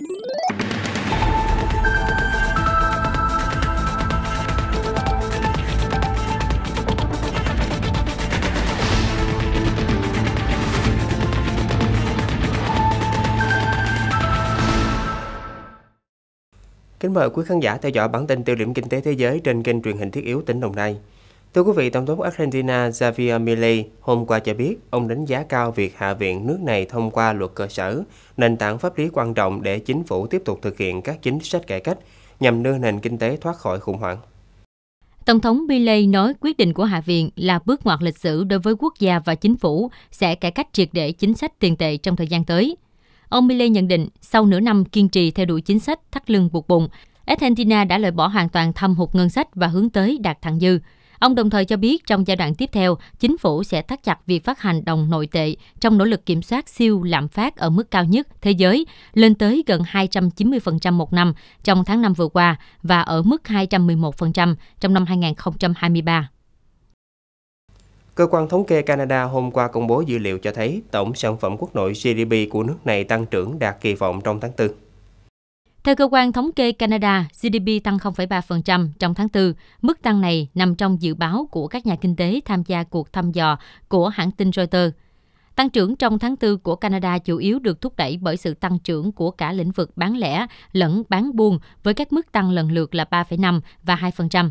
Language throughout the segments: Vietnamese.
Kính mời quý khán giả theo dõi bản tin tiêu điểm kinh tế thế giới trên kênh truyền hình thiết yếu tỉnh Đồng Nai. Thưa quý vị, Tổng thống Argentina Javier Milei hôm qua cho biết ông đánh giá cao việc Hạ viện nước này thông qua luật cơ sở, nền tảng pháp lý quan trọng để chính phủ tiếp tục thực hiện các chính sách cải cách nhằm đưa nền kinh tế thoát khỏi khủng hoảng. Tổng thống Milei nói quyết định của Hạ viện là bước ngoặt lịch sử đối với quốc gia và chính phủ sẽ cải cách triệt để chính sách tiền tệ trong thời gian tới. Ông Milei nhận định, sau nửa năm kiên trì theo đuổi chính sách thắt lưng buộc bụng, Argentina đã loại bỏ hoàn toàn thâm hụt ngân sách và hướng tới đạt thặng dư. Ông đồng thời cho biết trong giai đoạn tiếp theo, chính phủ sẽ thắt chặt việc phát hành đồng nội tệ trong nỗ lực kiểm soát siêu lạm phát ở mức cao nhất thế giới lên tới gần 290% một năm trong tháng 5 vừa qua và ở mức 211% trong năm 2023. Cơ quan thống kê Canada hôm qua công bố dữ liệu cho thấy tổng sản phẩm quốc nội GDP của nước này tăng trưởng đạt kỳ vọng trong tháng 4. Theo cơ quan thống kê Canada, GDP tăng 0,3% trong tháng 4. Mức tăng này nằm trong dự báo của các nhà kinh tế tham gia cuộc thăm dò của hãng tin Reuters. Tăng trưởng trong tháng 4 của Canada chủ yếu được thúc đẩy bởi sự tăng trưởng của cả lĩnh vực bán lẻ lẫn bán buôn với các mức tăng lần lượt là 3,5 và 2%.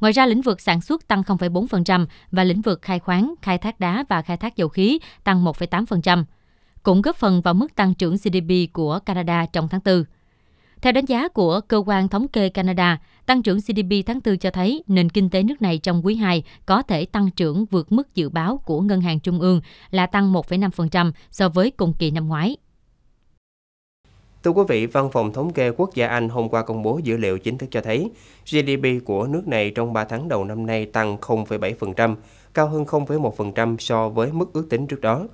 Ngoài ra, lĩnh vực sản xuất tăng 0,4% và lĩnh vực khai khoáng, khai thác đá và khai thác dầu khí tăng 1,8%, cũng góp phần vào mức tăng trưởng GDP của Canada trong tháng 4. Theo đánh giá của Cơ quan Thống kê Canada, tăng trưởng GDP tháng 4 cho thấy nền kinh tế nước này trong quý 2 có thể tăng trưởng vượt mức dự báo của Ngân hàng Trung ương là tăng 1,5% so với cùng kỳ năm ngoái. Thưa quý vị, Văn phòng Thống kê Quốc gia Anh hôm qua công bố dữ liệu chính thức cho thấy GDP của nước này trong 3 tháng đầu năm nay tăng 0,7%, cao hơn 0,1% so với mức ước tính trước đó.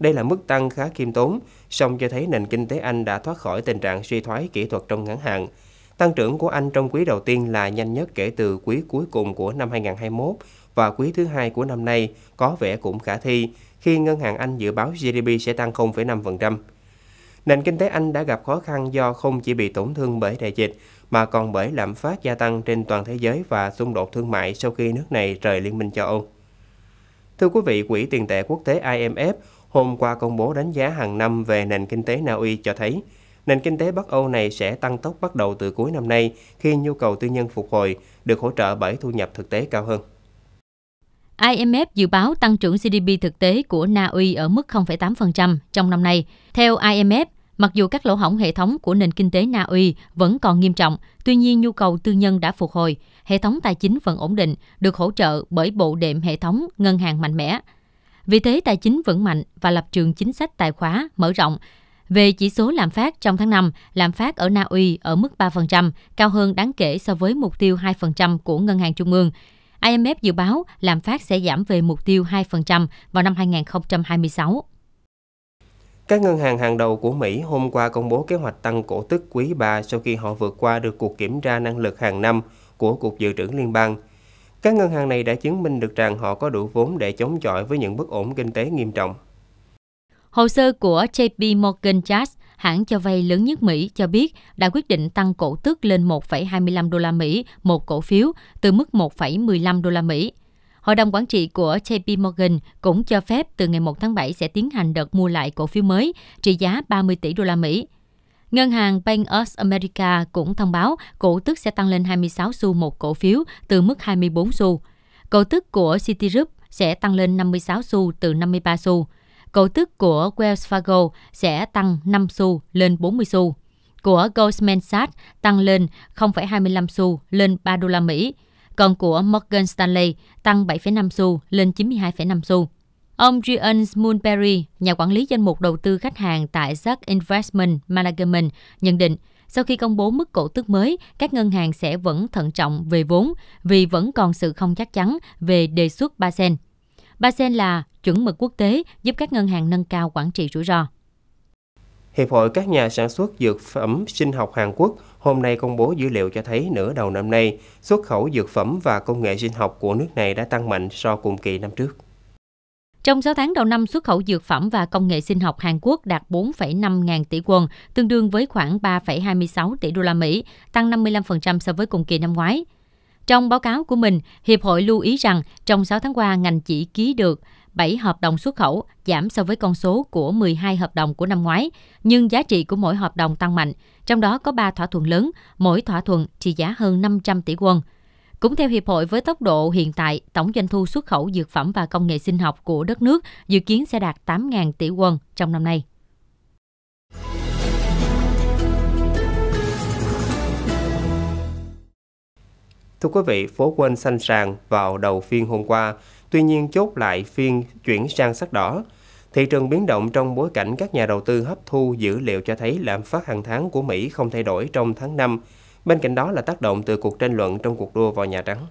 Đây là mức tăng khá khiêm tốn, song cho thấy nền kinh tế Anh đã thoát khỏi tình trạng suy thoái kỹ thuật trong ngắn hạn. Tăng trưởng của Anh trong quý đầu tiên là nhanh nhất kể từ quý cuối cùng của năm 2021 và quý thứ hai của năm nay có vẻ cũng khả thi khi ngân hàng Anh dự báo GDP sẽ tăng 0,5%. Nền kinh tế Anh đã gặp khó khăn do không chỉ bị tổn thương bởi đại dịch mà còn bởi lạm phát gia tăng trên toàn thế giới và xung đột thương mại sau khi nước này rời Liên minh châu Âu. Thưa quý vị, Quỹ tiền tệ quốc tế IMF hôm qua công bố đánh giá hàng năm về nền kinh tế Na Uy cho thấy nền kinh tế Bắc Âu này sẽ tăng tốc bắt đầu từ cuối năm nay khi nhu cầu tư nhân phục hồi được hỗ trợ bởi thu nhập thực tế cao hơn. IMF dự báo tăng trưởng GDP thực tế của Na Uy ở mức 0,8% trong năm nay. Theo IMF, mặc dù các lỗ hổng hệ thống của nền kinh tế Na Uy vẫn còn nghiêm trọng, tuy nhiên nhu cầu tư nhân đã phục hồi, hệ thống tài chính vẫn ổn định, được hỗ trợ bởi bộ đệm hệ thống ngân hàng mạnh mẽ. Vì thế, tài chính vững mạnh và lập trường chính sách tài khóa mở rộng. Về chỉ số lạm phát trong tháng 5, lạm phát ở Na Uy ở mức 3%, cao hơn đáng kể so với mục tiêu 2% của Ngân hàng Trung ương. IMF dự báo lạm phát sẽ giảm về mục tiêu 2% vào năm 2026. Các ngân hàng hàng đầu của Mỹ hôm qua công bố kế hoạch tăng cổ tức quý 3 sau khi họ vượt qua được cuộc kiểm tra năng lực hàng năm của Cục Dự trữ Liên bang – các ngân hàng này đã chứng minh được rằng họ có đủ vốn để chống chọi với những bất ổn kinh tế nghiêm trọng. Hồ sơ của JP Morgan Chase, hãng cho vay lớn nhất Mỹ cho biết đã quyết định tăng cổ tức lên 1,25 đô la Mỹ một cổ phiếu từ mức 1,15 đô la Mỹ. Hội đồng quản trị của JP Morgan cũng cho phép từ ngày 1 tháng 7 sẽ tiến hành đợt mua lại cổ phiếu mới trị giá 30 tỷ đô la Mỹ. Ngân hàng Bank of America cũng thông báo cổ tức sẽ tăng lên 26 xu một cổ phiếu từ mức 24 xu. Cổ tức của Citigroup sẽ tăng lên 56 xu từ 53 xu. Cổ tức của Wells Fargo sẽ tăng 5 xu lên 40 xu. Của Goldman Sachs tăng lên 0,25 xu lên 3 đô la Mỹ. Còn của Morgan Stanley tăng 7,5 xu lên 92,5 xu. Ông Gian Moonberry, nhà quản lý danh mục đầu tư khách hàng tại Zack Investment Management, nhận định sau khi công bố mức cổ tức mới, các ngân hàng sẽ vẫn thận trọng về vốn vì vẫn còn sự không chắc chắn về đề xuất ba sen. là chuẩn mực quốc tế giúp các ngân hàng nâng cao quản trị rủi ro. Hiệp hội các nhà sản xuất dược phẩm sinh học Hàn Quốc hôm nay công bố dữ liệu cho thấy nửa đầu năm nay, xuất khẩu dược phẩm và công nghệ sinh học của nước này đã tăng mạnh so cùng kỳ năm trước. Trong 6 tháng đầu năm, xuất khẩu dược phẩm và công nghệ sinh học Hàn Quốc đạt 4,5 ngàn tỷ won, tương đương với khoảng 3,26 tỷ đô la Mỹ, tăng 55% so với cùng kỳ năm ngoái. Trong báo cáo của mình, Hiệp hội lưu ý rằng trong 6 tháng qua, ngành chỉ ký được 7 hợp đồng xuất khẩu, giảm so với con số của 12 hợp đồng của năm ngoái, nhưng giá trị của mỗi hợp đồng tăng mạnh, trong đó có 3 thỏa thuận lớn, mỗi thỏa thuận trị giá hơn 500 tỷ won. Cũng theo Hiệp hội, với tốc độ hiện tại, tổng doanh thu xuất khẩu dược phẩm và công nghệ sinh học của đất nước dự kiến sẽ đạt 8.000 tỷ won trong năm nay. Thưa quý vị, phố quên xanh sàn vào đầu phiên hôm qua, tuy nhiên chốt lại phiên chuyển sang sắc đỏ. Thị trường biến động trong bối cảnh các nhà đầu tư hấp thu dữ liệu cho thấy lạm phát hàng tháng của Mỹ không thay đổi trong tháng 5 Bên cạnh đó là tác động từ cuộc tranh luận trong cuộc đua vào Nhà Trắng.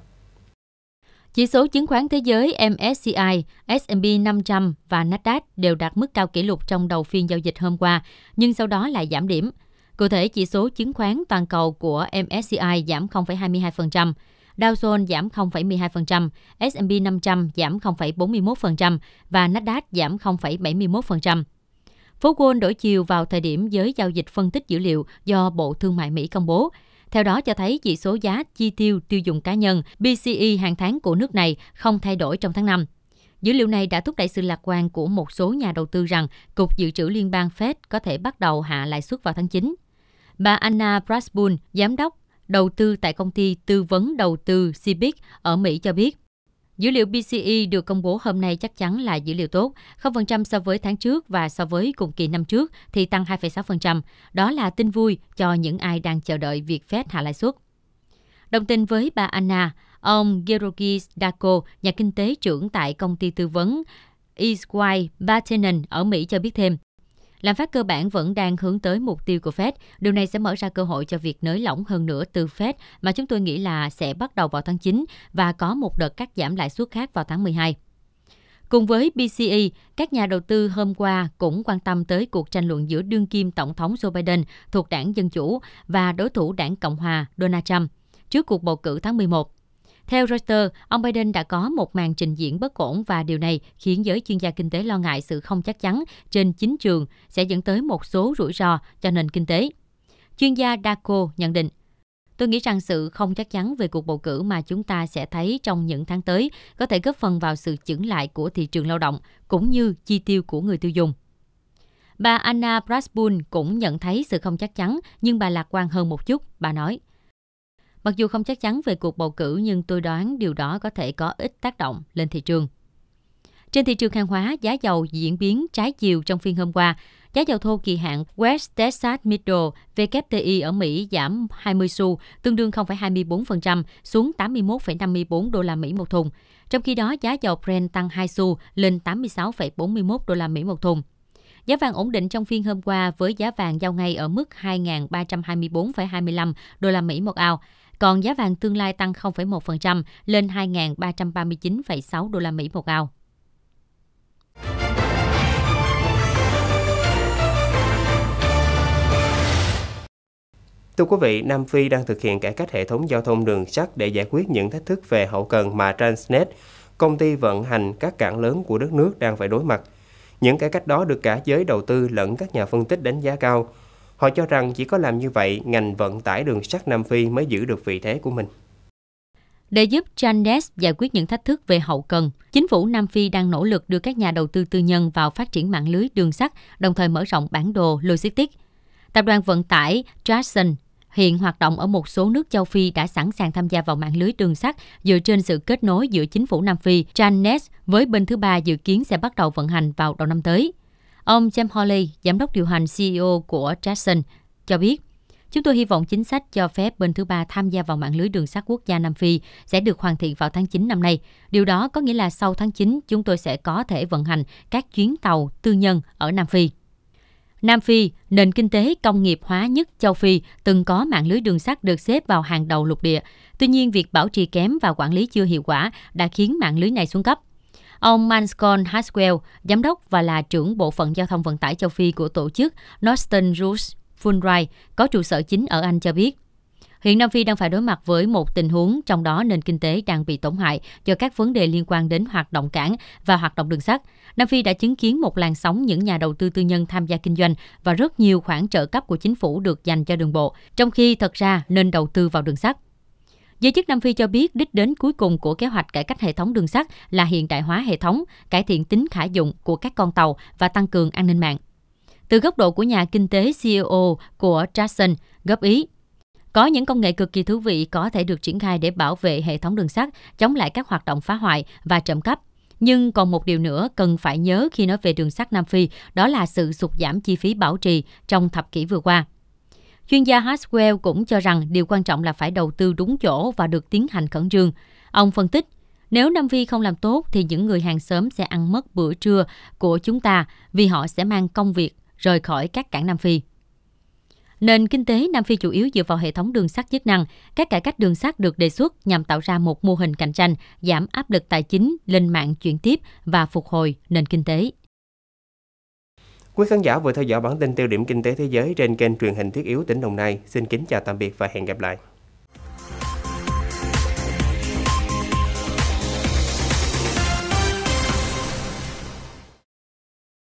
Chỉ số chứng khoán thế giới MSCI, S&P 500 và Nasdaq đều đạt mức cao kỷ lục trong đầu phiên giao dịch hôm qua, nhưng sau đó lại giảm điểm. Cụ thể, chỉ số chứng khoán toàn cầu của MSCI giảm 0,22%, Dow Jones giảm 0,12%, S&P 500 giảm 0,41% và Nasdaq giảm 0,71%. Phố Wall đổi chiều vào thời điểm giới giao dịch phân tích dữ liệu do Bộ Thương mại Mỹ công bố – theo đó cho thấy chỉ số giá chi tiêu tiêu dùng cá nhân PCE hàng tháng của nước này không thay đổi trong tháng 5. Dữ liệu này đã thúc đẩy sự lạc quan của một số nhà đầu tư rằng Cục Dự trữ Liên bang Fed có thể bắt đầu hạ lãi suất vào tháng 9. Bà Anna Brasbull, giám đốc đầu tư tại công ty tư vấn đầu tư CBIC ở Mỹ cho biết, Dữ liệu PCE được công bố hôm nay chắc chắn là dữ liệu tốt, 0% so với tháng trước và so với cùng kỳ năm trước thì tăng 2,6%. Đó là tin vui cho những ai đang chờ đợi việc Fed hạ lãi suất. Đồng tình với bà Anna, ông Georgi Dako, nhà kinh tế trưởng tại công ty tư vấn Eastway Battenen ở Mỹ cho biết thêm, Lạm phát cơ bản vẫn đang hướng tới mục tiêu của Fed. Điều này sẽ mở ra cơ hội cho việc nới lỏng hơn nữa từ Fed mà chúng tôi nghĩ là sẽ bắt đầu vào tháng 9 và có một đợt cắt giảm lãi suất khác vào tháng 12. Cùng với BCE, các nhà đầu tư hôm qua cũng quan tâm tới cuộc tranh luận giữa đương kim Tổng thống Joe Biden thuộc đảng Dân Chủ và đối thủ đảng Cộng Hòa Donald Trump trước cuộc bầu cử tháng 11. Theo Reuters, ông Biden đã có một màn trình diễn bất ổn và điều này khiến giới chuyên gia kinh tế lo ngại sự không chắc chắn trên chính trường sẽ dẫn tới một số rủi ro cho nền kinh tế. Chuyên gia Daco nhận định, Tôi nghĩ rằng sự không chắc chắn về cuộc bầu cử mà chúng ta sẽ thấy trong những tháng tới có thể góp phần vào sự chững lại của thị trường lao động cũng như chi tiêu của người tiêu dùng. Bà Anna Brasbull cũng nhận thấy sự không chắc chắn nhưng bà lạc quan hơn một chút, bà nói. Mặc dù không chắc chắn về cuộc bầu cử nhưng tôi đoán điều đó có thể có ít tác động lên thị trường. Trên thị trường hàng hóa, giá dầu diễn biến trái chiều trong phiên hôm qua. Giá dầu thô kỳ hạn West Texas Middle WTI ở Mỹ giảm 20 xu, tương đương 0,24% xuống 81,54 đô la Mỹ một thùng. Trong khi đó, giá dầu Brent tăng 2 xu lên 86,41 đô la Mỹ một thùng. Giá vàng ổn định trong phiên hôm qua với giá vàng giao ngay ở mức 2.324,25 đô la Mỹ một ao còn giá vàng tương lai tăng 0,1% lên 2.339,6 đô la Mỹ một ao. Thưa quý vị, Nam Phi đang thực hiện cải cách hệ thống giao thông đường sắt để giải quyết những thách thức về hậu cần mà Transnet, công ty vận hành các cảng lớn của đất nước đang phải đối mặt. Những cải cách đó được cả giới đầu tư lẫn các nhà phân tích đánh giá cao – Họ cho rằng chỉ có làm như vậy, ngành vận tải đường sắt Nam Phi mới giữ được vị thế của mình. Để giúp Chandes giải quyết những thách thức về hậu cần, chính phủ Nam Phi đang nỗ lực đưa các nhà đầu tư tư nhân vào phát triển mạng lưới đường sắt, đồng thời mở rộng bản đồ logistics. Tập đoàn vận tải Jackson hiện hoạt động ở một số nước châu Phi đã sẵn sàng tham gia vào mạng lưới đường sắt dựa trên sự kết nối giữa chính phủ Nam Phi, Chandes với bên thứ ba dự kiến sẽ bắt đầu vận hành vào đầu năm tới. Ông James Hawley, giám đốc điều hành CEO của Jackson, cho biết Chúng tôi hy vọng chính sách cho phép bên thứ ba tham gia vào mạng lưới đường sắt quốc gia Nam Phi sẽ được hoàn thiện vào tháng 9 năm nay. Điều đó có nghĩa là sau tháng 9, chúng tôi sẽ có thể vận hành các chuyến tàu tư nhân ở Nam Phi. Nam Phi, nền kinh tế công nghiệp hóa nhất châu Phi, từng có mạng lưới đường sắt được xếp vào hàng đầu lục địa. Tuy nhiên, việc bảo trì kém và quản lý chưa hiệu quả đã khiến mạng lưới này xuống cấp. Ông Manscon Haswell, giám đốc và là trưởng bộ phận giao thông vận tải châu Phi của tổ chức Northern Routes Fulbright có trụ sở chính ở Anh cho biết. Hiện Nam Phi đang phải đối mặt với một tình huống trong đó nền kinh tế đang bị tổn hại do các vấn đề liên quan đến hoạt động cảng và hoạt động đường sắt. Nam Phi đã chứng kiến một làn sóng những nhà đầu tư tư nhân tham gia kinh doanh và rất nhiều khoản trợ cấp của chính phủ được dành cho đường bộ, trong khi thật ra nên đầu tư vào đường sắt. Giới chức Nam Phi cho biết đích đến cuối cùng của kế hoạch cải cách hệ thống đường sắt là hiện đại hóa hệ thống, cải thiện tính khả dụng của các con tàu và tăng cường an ninh mạng. Từ góc độ của nhà kinh tế CEO của Jackson, góp ý có những công nghệ cực kỳ thú vị có thể được triển khai để bảo vệ hệ thống đường sắt, chống lại các hoạt động phá hoại và trộm cắp. Nhưng còn một điều nữa cần phải nhớ khi nói về đường sắt Nam Phi, đó là sự sụt giảm chi phí bảo trì trong thập kỷ vừa qua. Chuyên gia Haswell cũng cho rằng điều quan trọng là phải đầu tư đúng chỗ và được tiến hành khẩn trương. Ông phân tích, nếu Nam Phi không làm tốt thì những người hàng xóm sẽ ăn mất bữa trưa của chúng ta vì họ sẽ mang công việc rời khỏi các cảng Nam Phi. Nền kinh tế Nam Phi chủ yếu dựa vào hệ thống đường sắt chức năng. Các cải cách đường sắt được đề xuất nhằm tạo ra một mô hình cạnh tranh, giảm áp lực tài chính lên mạng chuyển tiếp và phục hồi nền kinh tế. Quý khán giả vừa theo dõi bản tin tiêu điểm kinh tế thế giới trên kênh truyền hình thiết yếu tỉnh Đồng Nai. Xin kính chào tạm biệt và hẹn gặp lại.